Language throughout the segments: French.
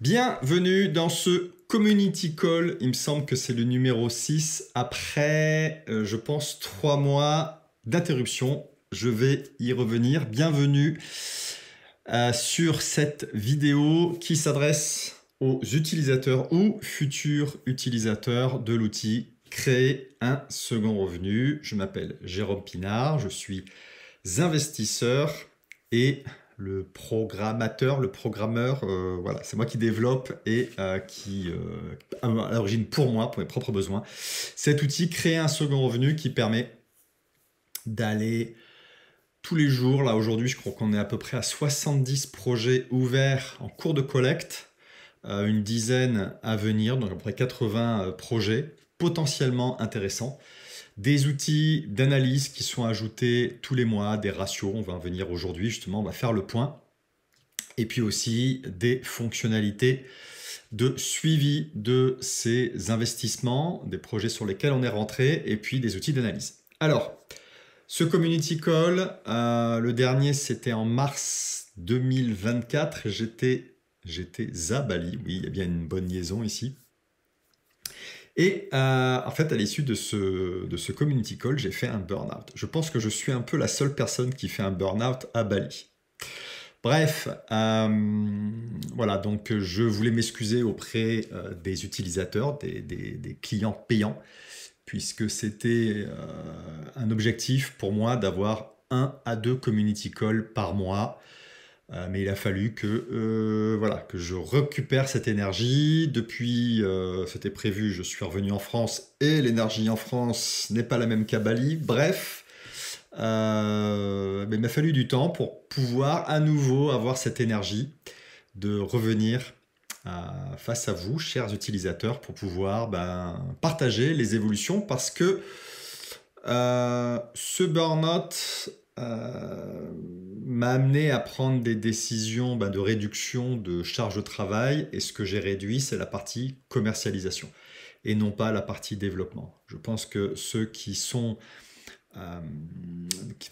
Bienvenue dans ce Community Call. Il me semble que c'est le numéro 6. Après, euh, je pense, trois mois d'interruption. Je vais y revenir. Bienvenue euh, sur cette vidéo qui s'adresse aux utilisateurs ou futurs utilisateurs de l'outil Créer un second revenu. Je m'appelle Jérôme Pinard, je suis investisseur et le programmateur, le programmeur, euh, voilà, c'est moi qui développe et euh, qui, euh, à l'origine pour moi, pour mes propres besoins, cet outil crée un second revenu qui permet d'aller tous les jours. Là aujourd'hui, je crois qu'on est à peu près à 70 projets ouverts en cours de collecte, une dizaine à venir, donc à peu près 80 projets potentiellement intéressants. Des outils d'analyse qui sont ajoutés tous les mois, des ratios, on va en venir aujourd'hui justement, on va faire le point. Et puis aussi des fonctionnalités de suivi de ces investissements, des projets sur lesquels on est rentré, et puis des outils d'analyse. Alors, ce community call, euh, le dernier c'était en mars 2024, j'étais, j'étais à Bali, oui, il y a bien une bonne liaison ici. Et euh, en fait, à l'issue de ce, de ce community call, j'ai fait un burn-out. Je pense que je suis un peu la seule personne qui fait un burn-out à Bali. Bref, euh, voilà, donc je voulais m'excuser auprès euh, des utilisateurs, des, des, clients payants, puisque c'était un objectif pour moi d'avoir un à deux community calls par mois euh, mais il a fallu que, euh, voilà, que je récupère cette énergie. Depuis, euh, c'était prévu, je suis revenu en France et l'énergie en France n'est pas la même qu'à Bali. Bref, mais il m'a fallu du temps pour pouvoir à nouveau avoir cette énergie de revenir face à vous, chers utilisateurs, pour pouvoir ben, partager les évolutions parce que ce burn-out euh, m'a amené à prendre des décisions ben, de réduction de charge de travail. Et ce que j'ai réduit, c'est la partie commercialisation et non pas la partie développement. Je pense que ceux qui sont... Euh,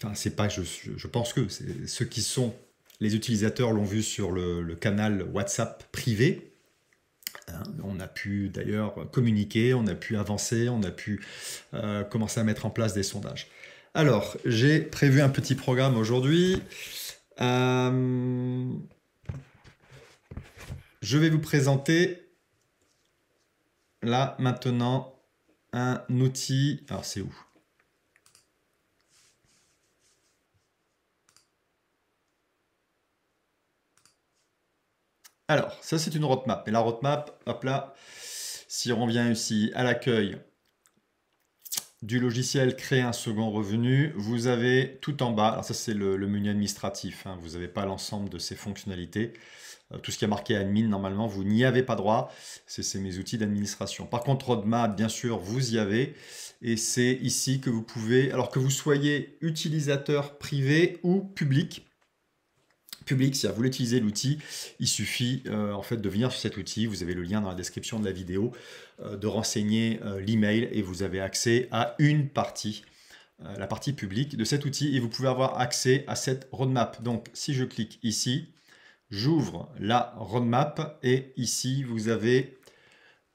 enfin, c'est pas... Je, je pense que ceux qui sont... Les utilisateurs l'ont vu sur le, canal WhatsApp privé, hein, on a pu d'ailleurs communiquer, on a pu avancer, on a pu euh, commencer à mettre en place des sondages. Alors, j'ai prévu un petit programme aujourd'hui. Euh, je vais vous présenter là maintenant un outil. Alors, c'est où Alors, ça c'est une roadmap. Et la roadmap, hop là, si on revient ici à l'accueil, du logiciel créer un second revenu, vous avez tout en bas, alors ça c'est le, menu administratif, hein, vous n'avez pas l'ensemble de ces fonctionnalités. Euh, tout ce qui est marqué admin, normalement, vous n'y avez pas droit. C'est mes outils d'administration. Par contre, roadmap, bien sûr, vous y avez. Et c'est ici que vous pouvez, alors que vous soyez utilisateur privé ou public, public, si vous voulez utiliser l'outil, il suffit euh, en fait de venir sur cet outil, vous avez le lien dans la description de la vidéo, euh, de renseigner euh, l'email et vous avez accès à une partie, la partie publique de cet outil et vous pouvez avoir accès à cette roadmap. Donc si je clique ici, j'ouvre la roadmap et ici vous avez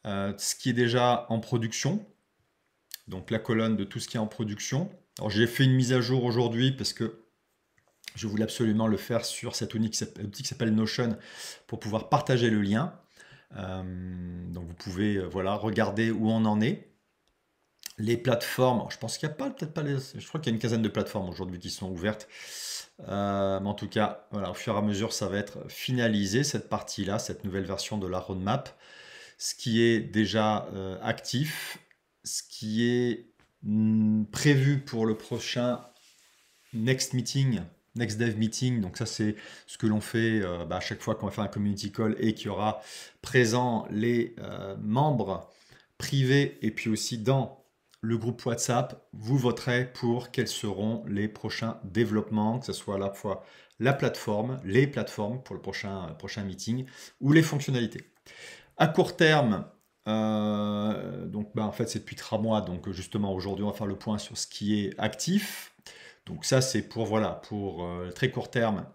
ce qui est déjà en production, donc la colonne de tout ce qui est en production. Alors j'ai fait une mise à jour aujourd'hui parce que je voulais absolument le faire sur cette outil qui s'appelle Notion pour pouvoir partager le lien. Euh, donc vous pouvez euh, voilà, regarder où on en est. Les plateformes, je pense qu'il n'y a pas, peut-être pas les, je crois qu'il y a une quinzaine de plateformes aujourd'hui qui sont ouvertes. Euh, mais en tout cas, voilà, au fur et à mesure, ça va être finalisé cette partie-là, cette nouvelle version de la roadmap, ce qui est déjà actif, ce qui est mm, prévu pour le prochain next meeting Next Dev Meeting, donc ça c'est ce que l'on fait euh, bah, à chaque fois qu'on va faire un community call et qu'il y aura présent les euh, membres privés et puis aussi dans le groupe WhatsApp, vous voterez pour quels seront les prochains développements, que ce soit à la fois la plateforme, les plateformes pour le prochain, euh, prochain meeting ou les fonctionnalités. À court terme, donc bah, en fait c'est depuis trois mois, donc justement aujourd'hui on va faire le point sur ce qui est actif, donc ça, c'est pour, voilà, pour euh, très court terme,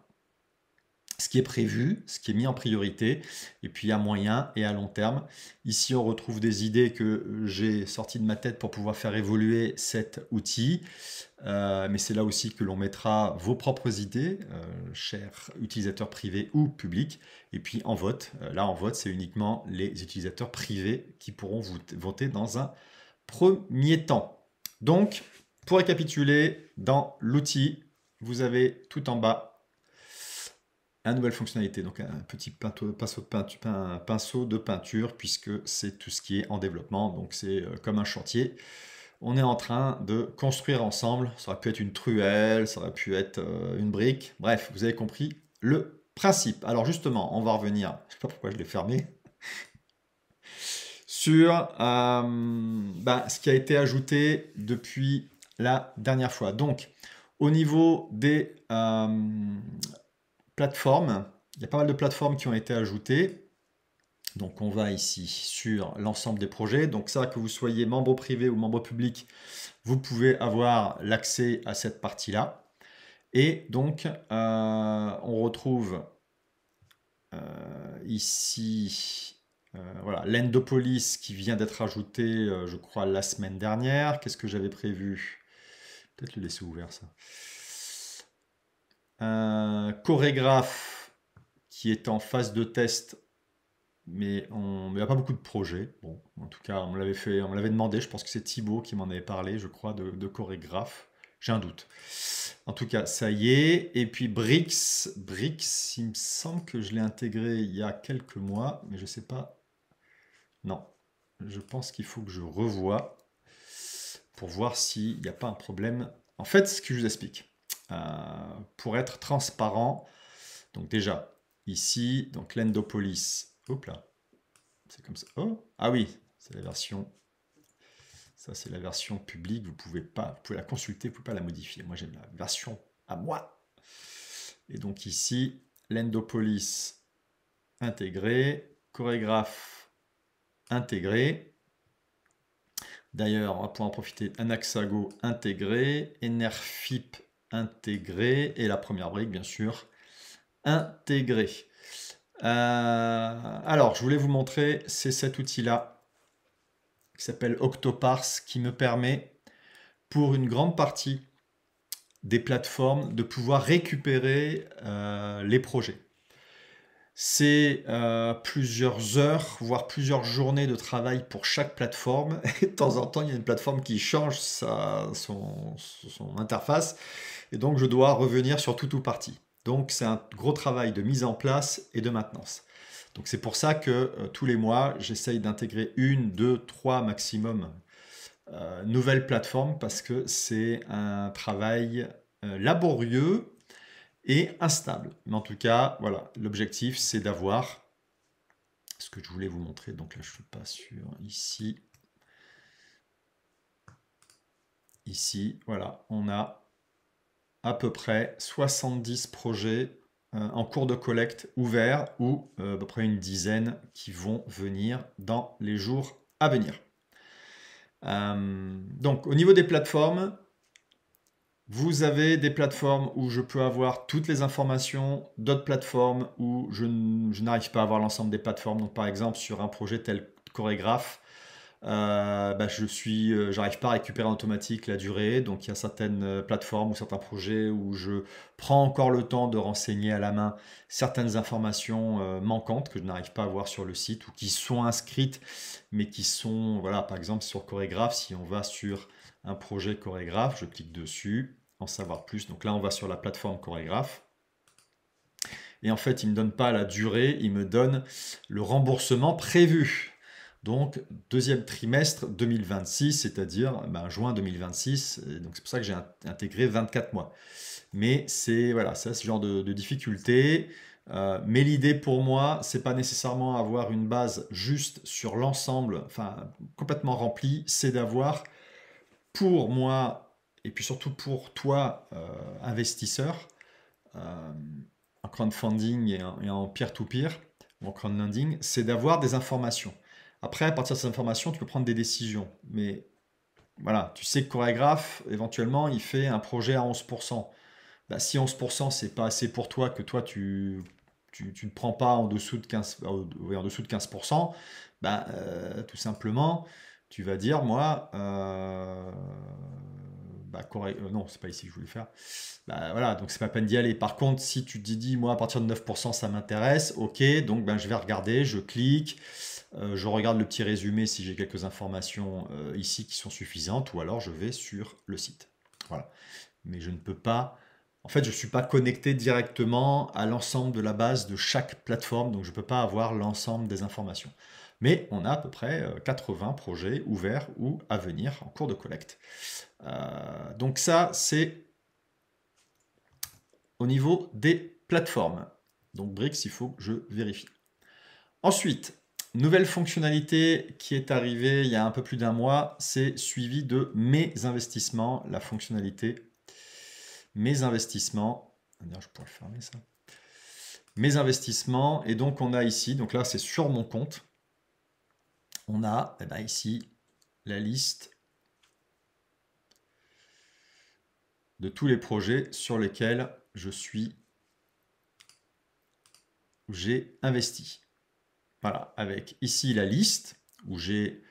ce qui est prévu, ce qui est mis en priorité, et puis à moyen et à long terme. Ici, on retrouve des idées que euh, j'ai sorties de ma tête pour pouvoir faire évoluer cet outil. Euh, mais c'est là aussi que l'on mettra vos propres idées, chers utilisateurs privés ou publics, et puis en vote. là, en vote, c'est uniquement les utilisateurs privés qui pourront voter dans un premier temps. Donc, pour récapituler, dans l'outil, vous avez tout en bas une nouvelle fonctionnalité, donc un petit pinceau, pinceau de peinture, puisque c'est tout ce qui est en développement, donc c'est euh, comme un chantier on est en train de construire ensemble. Ça aurait pu être une truelle, ça aurait pu être euh, une brique. Bref, vous avez compris le principe. Alors justement, on va revenir, je ne sais pas pourquoi je l'ai fermé, sur euh, ben, ce qui a été ajouté depuis la dernière fois. Donc, au niveau des euh, plateformes, il y a pas mal de plateformes qui ont été ajoutées. Donc, on va ici sur l'ensemble des projets. Donc, ça, que vous soyez membre privé ou membre public, vous pouvez avoir l'accès à cette partie-là. Et donc, euh, on retrouve euh, ici voilà, l'Endopolis qui vient d'être ajouté, je crois, la semaine dernière. Qu'est-ce que j'avais prévu Peut-être le laisser ouvert, ça. Un chorégraphe qui est en phase de test, mais on n'a pas beaucoup de projets. Bon, en tout cas, on me l'avait fait, on l'avait demandé. Je pense que c'est Thibaut qui m'en avait parlé, je crois, de, chorégraphe. J'ai un doute. En tout cas, ça y est. Et puis Brix, Brix, il me semble que je l'ai intégré il y a quelques mois, mais je ne sais pas. Non, je pense qu'il faut que je revoie pour voir s'il n'y a pas un problème. En fait, ce que je vous explique, euh, pour être transparent, donc déjà, ici, donc l'endopolis, Hop là, c'est comme ça, oh, ah oui, c'est la version, ça c'est la version publique, vous pouvez pas, vous pouvez la consulter, vous pouvez pas la modifier, moi j'aime la version à moi. Et donc ici, l'endopolis intégré, chorégraphe intégré, D'ailleurs, on va pouvoir en profiter Anaxago intégré, Enerfip intégré, et la première brique, bien sûr, intégré. Euh, alors, je voulais vous montrer, c'est cet outil-là, qui s'appelle Octoparse, qui me permet, pour une grande partie des plateformes, de pouvoir récupérer euh, les projets c'est euh, plusieurs heures, voire plusieurs journées de travail pour chaque plateforme. Et de temps en temps, il y a une plateforme qui change son, interface. Et donc, je dois revenir sur tout ou partie. Donc, c'est un gros travail de mise en place et de maintenance. Donc, c'est pour ça que euh, tous les mois, j'essaye d'intégrer une, deux, trois maximum euh, nouvelles plateformes parce que c'est un travail laborieux instable. Mais en tout cas, voilà, l'objectif c'est d'avoir ce que je voulais vous montrer. Donc là, je suis pas sûr. Ici, ici, voilà, on a à peu près 70 projets euh, en cours de collecte ouverts ou euh, à peu près une dizaine qui vont venir dans les jours à venir. Euh, donc au niveau des plateformes, vous avez des plateformes où je peux avoir toutes les informations, d'autres plateformes où je, n'arrive pas à avoir l'ensemble des plateformes. Donc par exemple sur un projet tel chorégraphe, euh, bah, je suis, euh, j'arrive pas à récupérer en automatique la durée. Donc il y a certaines euh, plateformes ou certains projets où je prends encore le temps de renseigner à la main certaines informations manquantes que je n'arrive pas à voir sur le site ou qui sont inscrites mais qui sont, voilà, par exemple sur chorégraphe, si on va sur un projet chorégraphe, je clique dessus, en savoir plus. Donc là, on va sur la plateforme chorégraphe. Et en fait, il ne me donne pas la durée, il me donne le remboursement prévu. Donc, deuxième trimestre 2026, c'est-à-dire ben, juin 2026. donc, c'est pour ça que j'ai intégré 24 mois. Mais c'est voilà, ça, ce genre de, difficulté. Euh, mais l'idée pour moi, c'est pas nécessairement avoir une base juste sur l'ensemble, enfin complètement remplie, c'est d'avoir pour moi et puis surtout pour toi, euh, investisseur, en euh, crowdfunding et en, peer-to-peer, ou en crowdlending, c'est d'avoir des informations. Après, à partir de ces informations, tu peux prendre des décisions. Mais voilà, tu sais que chorégraphe, éventuellement, il fait un projet à 11%. Bah, si 11% ce n'est pas assez pour toi, que toi tu, tu, ne prends pas en dessous de 15%, euh, en dessous de 15% bah, tout simplement, tu vas dire, moi, euh, bah, euh, non, c'est pas ici que je voulais faire. Bah, voilà, donc c'est pas peine d'y aller. Par contre, si tu te dis, moi, à partir de 9%, ça m'intéresse, ok, donc ben, je vais regarder, je clique, euh, je regarde le petit résumé si j'ai quelques informations euh, ici qui sont suffisantes, ou alors je vais sur le site. Voilà. Mais je ne peux pas. En fait, je ne suis pas connecté directement à l'ensemble de la base de chaque plateforme, donc je ne peux pas avoir l'ensemble des informations mais on a à peu près 80 euh, projets ouverts ou à venir en cours de collecte. Euh, donc ça, c'est au niveau des plateformes. Donc Brix, il faut que je vérifie. Ensuite, nouvelle fonctionnalité qui est arrivée il y a un peu plus d'un mois, c'est suivi de mes investissements, la fonctionnalité mes investissements. Je pourrais fermer ça. Mes investissements. Et donc on a ici, donc là c'est sur mon compte on a eh ben, ici la liste de tous les projets sur lesquels je suis j'ai investi. Voilà, avec ici la liste où j'ai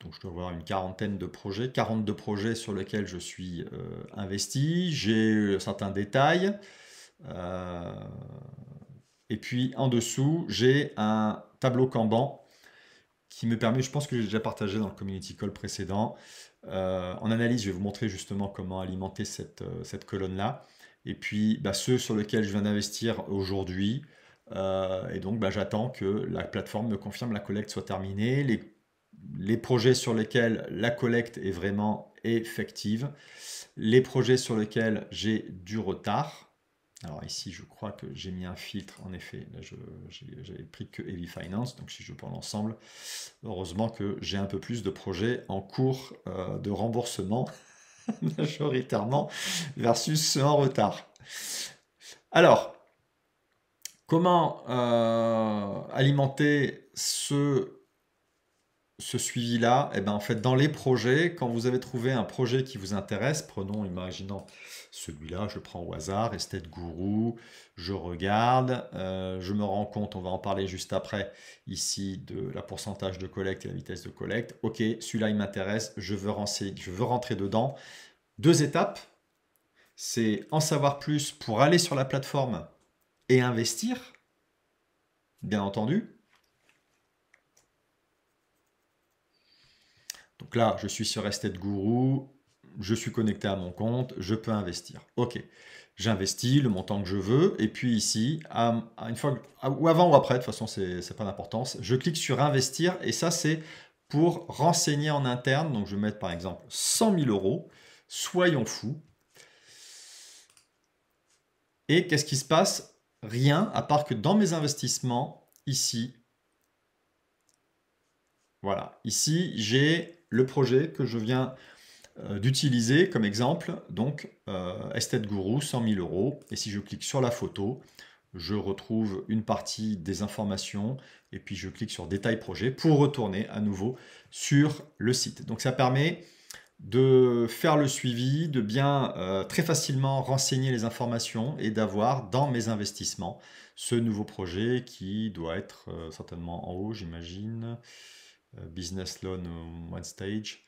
donc je dois avoir une quarantaine de projets, 42 projets sur lesquels je suis euh, investi, j'ai euh, certains détails. Euh, et puis en dessous, j'ai un tableau Kanban qui me permet, je pense que j'ai déjà partagé dans le community call précédent. Euh, en analyse, je vais vous montrer justement comment alimenter cette, euh, cette colonne-là. Et puis, bah, ceux sur lesquels je viens d'investir aujourd'hui. Euh, et donc, bah, j'attends que la plateforme me confirme la collecte soit terminée, les, les projets sur lesquels la collecte est vraiment effective, les projets sur lesquels j'ai du retard, alors ici, je crois que j'ai mis un filtre, en effet. Là, j'avais pris que Heavy Finance, donc si je prends l'ensemble, heureusement que j'ai un peu plus de projets en cours euh, de remboursement majoritairement versus ceux en retard. Alors, comment euh, alimenter ce ce suivi-là, eh ben, en fait, dans les projets, quand vous avez trouvé un projet qui vous intéresse, prenons, imaginons celui-là, je prends au hasard, Estate Guru, je regarde, euh, je me rends compte, on va en parler juste après, ici, de la pourcentage de collecte et la vitesse de collecte. Ok, celui-là, il m'intéresse, je, je veux rentrer dedans. Deux étapes, c'est en savoir plus pour aller sur la plateforme et investir, bien entendu, Donc là, je suis sur Estate Guru, je suis connecté à mon compte, je peux investir. Ok, j'investis le montant que je veux, et puis ici, une fois, ou avant ou après, de toute façon, c'est pas d'importance, je clique sur investir, et ça, c'est pour renseigner en interne. Donc je vais mettre par exemple 100 000 euros, soyons fous. Et qu'est-ce qui se passe Rien, à part que dans mes investissements, ici, voilà, ici, j'ai le projet que je viens euh, d'utiliser comme exemple, donc Estate Guru, 100 000 euros. Et si je clique sur la photo, je retrouve une partie des informations et puis je clique sur détail projet pour retourner à nouveau sur le site. Donc ça permet de faire le suivi, de bien euh, très facilement renseigner les informations et d'avoir dans mes investissements ce nouveau projet qui doit être euh, certainement en haut, j'imagine. Euh, business loan one stage,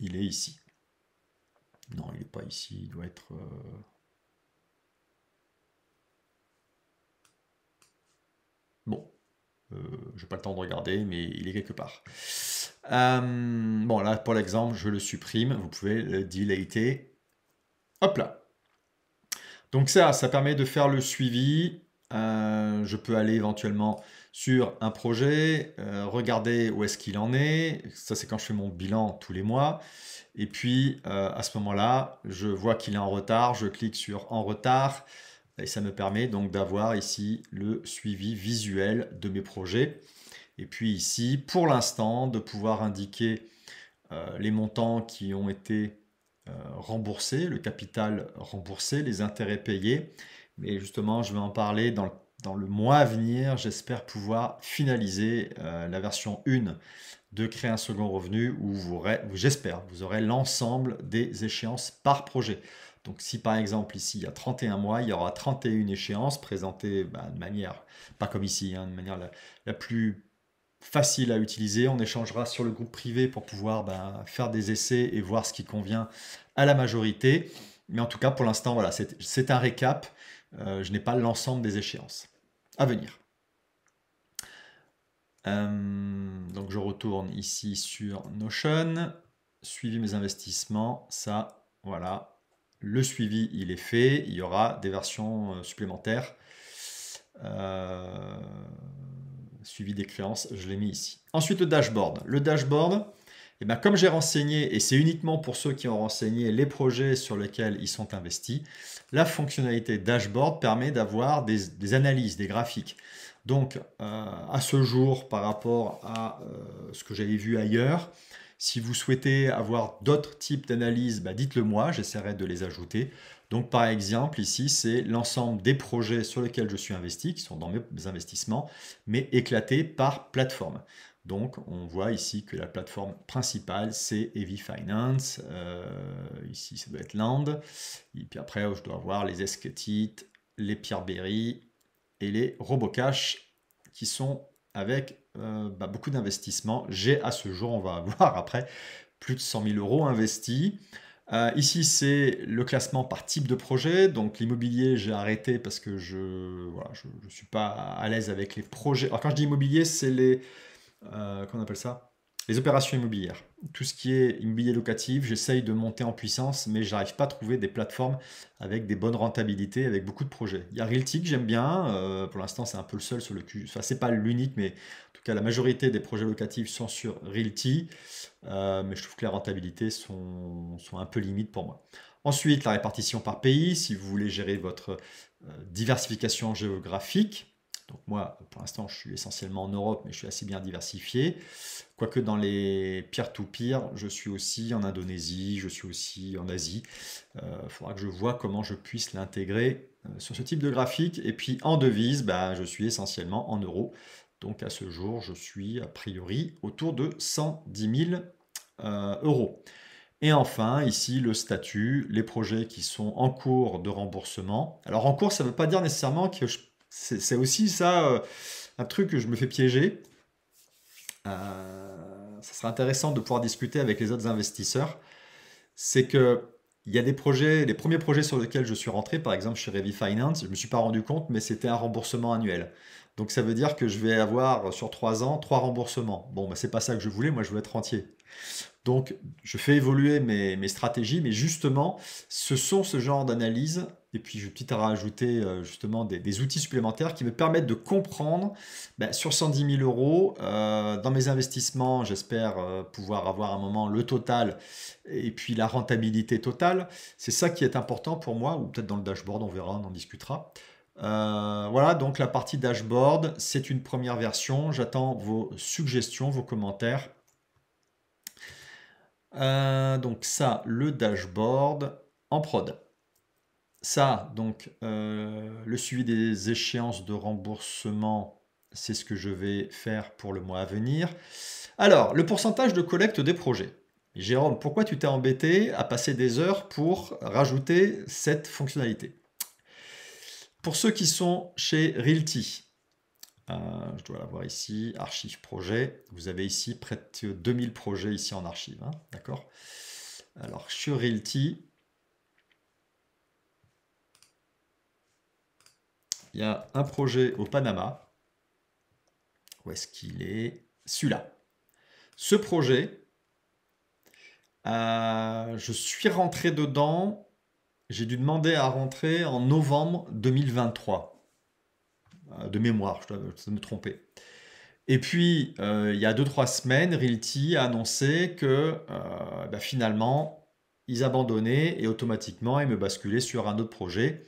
il est ici. Non, il n'est pas ici, il doit être... Euh, bon, euh, je n'ai pas le temps de regarder, mais il est quelque part. bon, là, pour l'exemple, je le supprime. Vous pouvez le et Hop là. Donc ça, ça permet de faire le suivi euh, je peux aller éventuellement sur un projet, euh, regarder où est-ce qu'il en est. Ça, c'est quand je fais mon bilan tous les mois. Et puis, euh, à ce moment-là, je vois qu'il est en retard. Je clique sur en retard. Et ça me permet donc d'avoir ici le suivi visuel de mes projets. Et puis ici, pour l'instant, de pouvoir indiquer les montants qui ont été remboursés, le capital remboursé, les intérêts payés mais justement, je vais en parler dans le, mois à venir. J'espère pouvoir finaliser euh, la version 1 de Créer un second revenu où vous, j'espère, vous aurez l'ensemble des échéances par projet. Donc si par exemple ici il y a 31 mois, il y aura 31 échéances présentées bah, de manière, pas comme ici, hein, de manière la, plus facile à utiliser. On échangera sur le groupe privé pour pouvoir bah, faire des essais et voir ce qui convient à la majorité. Mais en tout cas, pour l'instant, voilà, c'est un récap euh, je n'ai pas l'ensemble des échéances à venir. Euh, donc je retourne ici sur Notion, suivi mes investissements, ça, voilà, le suivi il est fait, il y aura des versions euh, supplémentaires. suivi des créances, je l'ai mis ici. Ensuite le dashboard. Le dashboard, et eh comme j'ai renseigné, et c'est uniquement pour ceux qui ont renseigné les projets sur lesquels ils sont investis, la fonctionnalité dashboard permet d'avoir des, analyses, des graphiques. Donc, euh, à ce jour, par rapport à euh, ce que j'avais vu ailleurs, si vous souhaitez avoir d'autres types d'analyses, bah, dites-le moi, j'essaierai de les ajouter. Donc par exemple, ici, c'est l'ensemble des projets sur lesquels je suis investi, qui sont dans mes investissements, mais éclatés par plateforme. Donc on voit ici que la plateforme principale c'est Heavy Finance, euh, ici ça doit être Land, et puis après je dois voir les Esketit, les Pierre Berry et les Robocash qui sont avec euh, bah, beaucoup d'investissements. J'ai à ce jour, on va voir après, plus de 100 000 euros investis. Euh, ici, c'est le classement par type de projet. Donc, l'immobilier, j'ai arrêté parce que je ne suis pas à l'aise avec les projets. Alors, quand je dis immobilier, c'est les, euh, qu'on appelle ça Les opérations immobilières. Tout ce qui est immobilier locatif, j'essaye de monter en puissance, mais j'arrive pas à trouver des plateformes avec des bonnes rentabilités, avec beaucoup de projets. Il y a Realty que j'aime bien, euh, pour l'instant c'est un peu le seul sur le cul. Enfin, c'est pas l'unique, mais en tout cas la majorité des projets locatifs sont sur Realty, euh, mais je trouve que les rentabilités sont, sont un peu limites pour moi. Ensuite, la répartition par pays, si vous voulez gérer votre diversification géographique moi, pour l'instant, je suis essentiellement en Europe, mais je suis assez bien diversifié. Quoique dans les peer-to-peer, je suis aussi en Indonésie, je suis aussi en Asie. Il euh, faudra que je vois comment je puisse l'intégrer euh, sur ce type de graphique. Et puis en devise, bah, je suis essentiellement en euros. Donc à ce jour, je suis a priori autour de 110 000 euh, euros. Et enfin, ici, le statut, les projets qui sont en cours de remboursement. Alors en cours, ça ne veut pas dire nécessairement que je c'est aussi ça, euh, un truc que je me fais piéger. Euh, ça serait intéressant de pouvoir discuter avec les autres investisseurs. C'est que il y a des projets, les premiers projets sur lesquels je suis rentré, par exemple chez Revy Finance, je ne me suis pas rendu compte, mais c'était un remboursement annuel. Donc ça veut dire que je vais avoir euh, sur trois ans trois remboursements. Bon, ce bah, c'est pas ça que je voulais, moi je voulais être rentier. Donc je fais évoluer mes, mes stratégies, mais justement, ce sont ce genre d'analyses et puis, je vais peut-être rajouter euh, justement des, outils supplémentaires qui me permettent de comprendre ben, sur 110 000 euros, euh, dans mes investissements, j'espère euh, pouvoir avoir un moment le total et puis la rentabilité totale. C'est ça qui est important pour moi, ou peut-être dans le dashboard, on verra, on en discutera. voilà, donc la partie dashboard, c'est une première version. J'attends vos suggestions, vos commentaires. donc ça, le dashboard en prod ça, donc euh, le suivi des échéances de remboursement, c'est ce que je vais faire pour le mois à venir. Alors, le pourcentage de collecte des projets. Jérôme, pourquoi tu t'es embêté à passer des heures pour rajouter cette fonctionnalité Pour ceux qui sont chez Realty, euh, je dois l'avoir ici, archive projet, vous avez ici près de 2000 projets ici en archive, hein, d'accord Alors, sur Realty, il y a un projet au Panama. Où est-ce qu'il est, Celui-là. Ce projet, euh, je suis rentré dedans. J'ai dû demander à rentrer en novembre 2023. Euh, de mémoire, je dois me tromper. Et puis, euh, il y a 2-3 semaines, Realty a annoncé que bah, finalement, ils abandonnaient et automatiquement, ils me basculaient sur un autre projet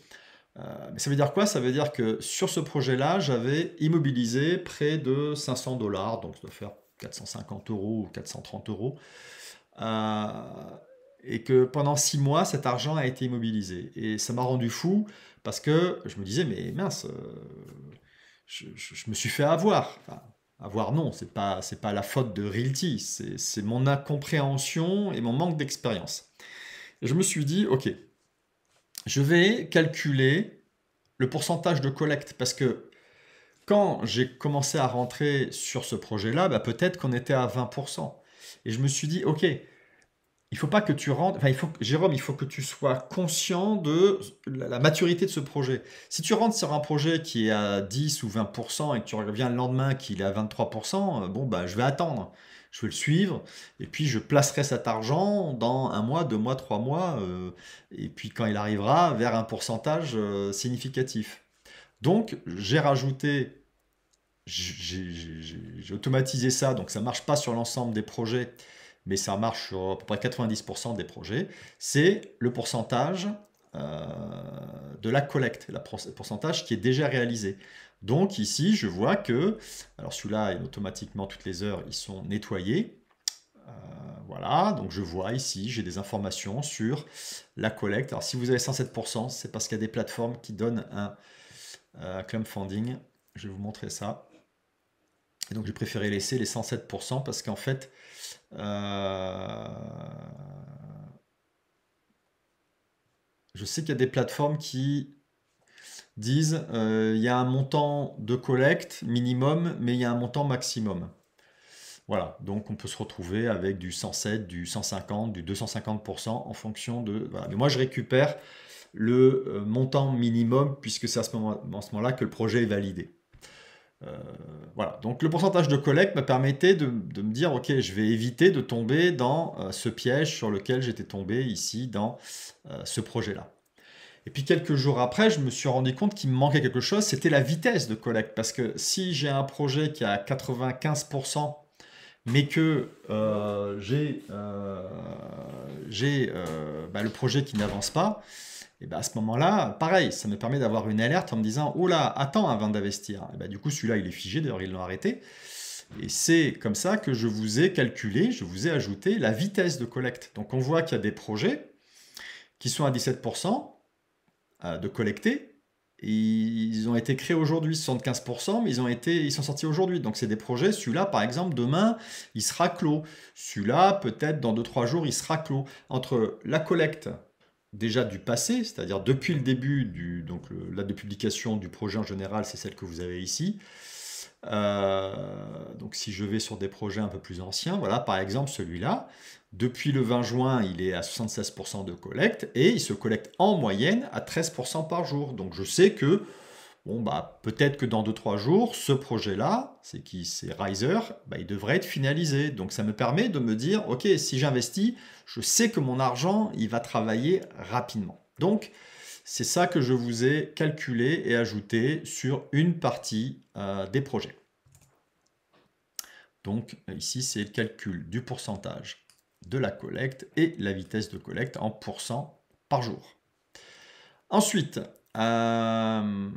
euh, mais ça veut dire quoi Ça veut dire que sur ce projet-là, j'avais immobilisé près de 500 dollars, donc ça doit faire 450 euros ou 430 euros. Euh, et que pendant six mois, cet argent a été immobilisé. Et ça m'a rendu fou parce que je me disais, mais mince, euh, je, me suis fait avoir. avoir non, c'est pas pas la faute de Realty, c'est mon incompréhension et mon manque d'expérience. Et je me suis dit, ok, je vais calculer le pourcentage de collecte parce que quand j'ai commencé à rentrer sur ce projet-là, bah, peut-être qu'on était à 20%. Et je me suis dit, ok, il faut pas que tu rentres, enfin, Jérôme, il faut que tu sois conscient de la maturité de ce projet. Si tu rentres sur un projet qui est à 10 ou 20% et que tu reviens le lendemain qu'il est à 23%, euh, bon, bah, je vais attendre je vais le suivre, et puis je placerai cet argent dans un mois, deux mois, trois mois, euh, et puis quand il arrivera, vers un pourcentage euh, significatif. Donc j'ai rajouté, j'ai automatisé ça, donc ça ne marche pas sur l'ensemble des projets, mais ça marche sur à peu près 90% des projets, c'est le pourcentage euh, de la collecte, le pourcentage qui est déjà réalisé. Donc ici, je vois que, alors celui-là, automatiquement, toutes les heures, ils sont nettoyés. Euh, voilà, donc je vois ici, j'ai des informations sur la collecte. Alors si vous avez 107%, c'est parce qu'il y a des plateformes qui donnent un euh, funding. Je vais vous montrer ça. Et donc j'ai préféré laisser les 107% parce qu'en fait, euh, je sais qu'il y a des plateformes qui disent euh, il y a un montant de collecte minimum, mais il y a un montant maximum. Voilà, donc on peut se retrouver avec du 107, du 150, du 250% en fonction de... Mais moi, je récupère le euh, montant minimum puisque c'est à ce moment-là que le projet est validé. Euh, voilà, donc le pourcentage de collecte me permettait de, me dire, ok, je vais éviter de tomber dans ce piège sur lequel j'étais tombé ici dans ce projet-là. Et puis quelques jours après, je me suis rendu compte qu'il me manquait quelque chose, c'était la vitesse de collecte. Parce que si j'ai un projet qui est à 95%, mais que euh, j'ai euh, euh, bah, le projet qui n'avance pas, et bah, à ce moment-là, pareil, ça me permet d'avoir une alerte en me disant « Oh là, attends avant d'investir ». Bah, du coup, celui-là, il est figé, d'ailleurs, ils l'ont arrêté. Et c'est comme ça que je vous ai calculé, je vous ai ajouté la vitesse de collecte. Donc on voit qu'il y a des projets qui sont à 17%, euh, de collecter, ils ont été créés aujourd'hui 75%, mais ils ont été, ils sont sortis aujourd'hui. Donc c'est des projets, celui-là par exemple, demain, il sera clos. Celui-là, peut-être dans 2-3 jours, il sera clos. Entre la collecte déjà du passé, c'est-à-dire depuis le début, du, donc la de publication du projet en général, c'est celle que vous avez ici, euh, donc si je vais sur des projets un peu plus anciens, voilà par exemple celui-là, depuis le 20 juin, il est à 76% de collecte et il se collecte en moyenne à 13% par jour. Donc je sais que bon bah peut-être que dans 2-3 jours, ce projet-là, c'est qui c'est Riser, bah, il devrait être finalisé. Donc ça me permet de me dire, ok, si j'investis, je sais que mon argent, il va travailler rapidement. Donc c'est ça que je vous ai calculé et ajouté sur une partie euh, des projets. Donc ici, c'est le calcul du pourcentage de la collecte et la vitesse de collecte en pourcent par jour. Ensuite, euh,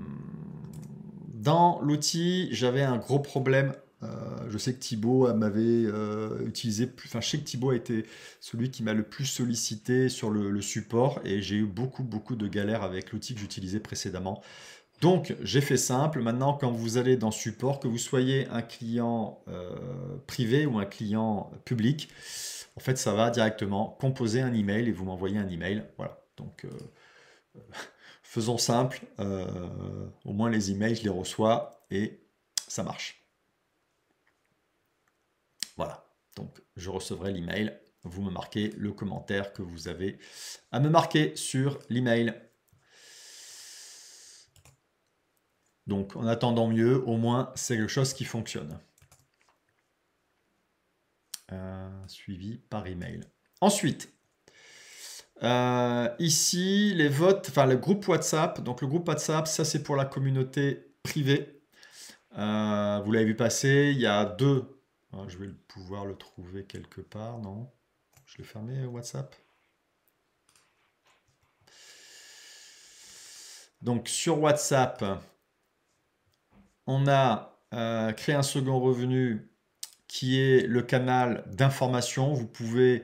dans l'outil, j'avais un gros problème euh, je sais que Thibaut m'avait euh, utilisé, enfin je sais que Thibaut a été celui qui m'a le plus sollicité sur le, support et j'ai eu beaucoup beaucoup de galères avec l'outil que j'utilisais précédemment. Donc, j'ai fait simple. Maintenant, quand vous allez dans support, que vous soyez un client euh, privé ou un client public, en fait, ça va directement composer un email et vous m'envoyez un email. Voilà. Donc, faisons simple. au moins, les emails, je les reçois et ça marche. Voilà. Donc, je recevrai l'email. Vous me marquez le commentaire que vous avez à me marquer sur l'email. Donc, en attendant mieux, au moins, c'est quelque chose qui fonctionne. Euh, suivi par email. Ensuite, euh, ici, les votes, enfin le groupe WhatsApp. Donc, le groupe WhatsApp, ça, c'est pour la communauté privée. Euh, vous l'avez vu passer, il y a deux Hein, je vais pouvoir le trouver quelque part, non Je l'ai fermé euh, WhatsApp Donc sur WhatsApp, on a euh, créé un second revenu qui est le canal d'information. Vous pouvez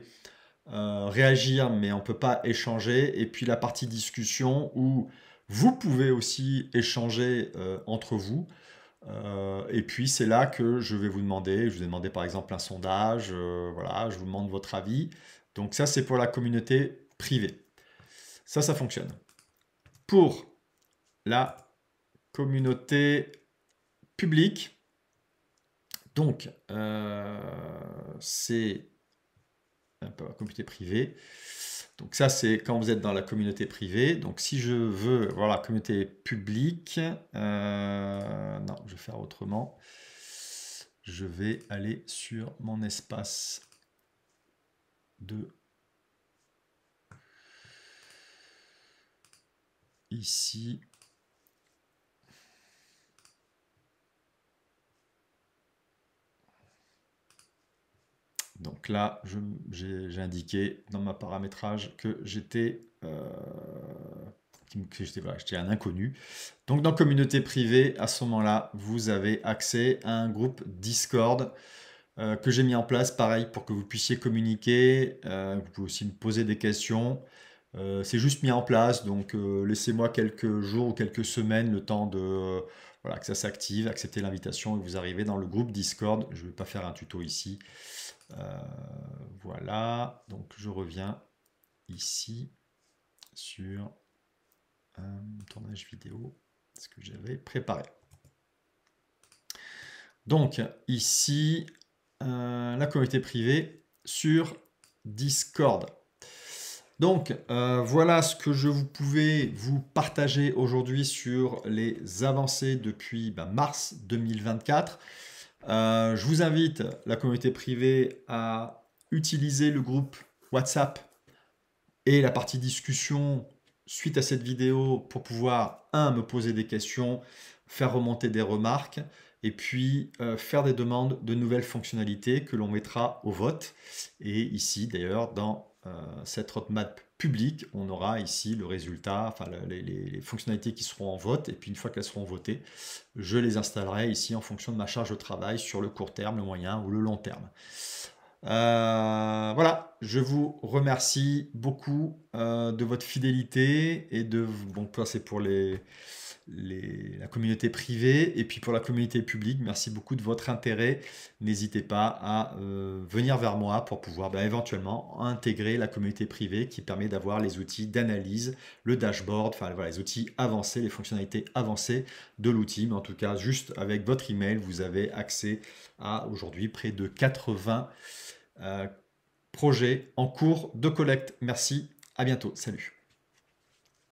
euh, réagir, mais on ne peut pas échanger. Et puis la partie discussion où vous pouvez aussi échanger entre vous. Euh, et puis c'est là que je vais vous demander, je vous ai demandé par exemple un sondage, euh, voilà, je vous demande votre avis. Donc ça c'est pour la communauté privée. Ça, ça fonctionne. Pour la communauté publique, donc c'est euh, c'est communauté privée. Donc ça, c'est quand vous êtes dans la communauté privée. Donc si je veux, voir la communauté publique, euh, non, je vais faire autrement. Je vais aller sur mon espace de ici Donc là, j'ai indiqué dans ma paramétrage que euh, j'étais un inconnu. Donc dans communauté privée, à ce moment-là, vous avez accès à un groupe Discord euh, que j'ai mis en place, pareil, pour que vous puissiez communiquer. Euh, vous pouvez aussi me poser des questions. C'est juste mis en place, donc laissez-moi quelques jours ou quelques semaines le temps de voilà, que ça s'active, accepter l'invitation et vous arrivez dans le groupe Discord. Je ne vais pas faire un tuto ici. Euh, voilà, donc je reviens ici sur un euh, tournage vidéo, ce que j'avais préparé. Donc ici, euh, la communauté privée sur Discord. Donc voilà ce que je vous pouvais vous partager aujourd'hui sur les avancées depuis bah, mars 2024. Euh, je vous invite, la communauté privée, à utiliser le groupe WhatsApp et la partie discussion suite à cette vidéo pour pouvoir, un, me poser des questions, faire remonter des remarques et puis euh, faire des demandes de nouvelles fonctionnalités que l'on mettra au vote. Et ici, d'ailleurs, dans euh, cette roadmap public, on aura ici le résultat, enfin les, fonctionnalités qui seront en vote, et puis une fois qu'elles seront votées, je les installerai ici en fonction de ma charge de travail sur le court terme, le moyen ou le long terme. Euh, voilà, je vous remercie beaucoup euh, de votre fidélité et de... Bon, ça c'est pour les la communauté privée et puis pour la communauté publique, merci beaucoup de votre intérêt. N'hésitez pas à euh, venir vers moi pour pouvoir bah, éventuellement intégrer la communauté privée qui permet d'avoir les outils d'analyse, le dashboard, enfin les outils avancés, les fonctionnalités avancées de l'outil. Mais en tout cas, juste avec votre email, vous avez accès à aujourd'hui près de 80 euh, projets en cours de collecte. Merci, à bientôt, salut.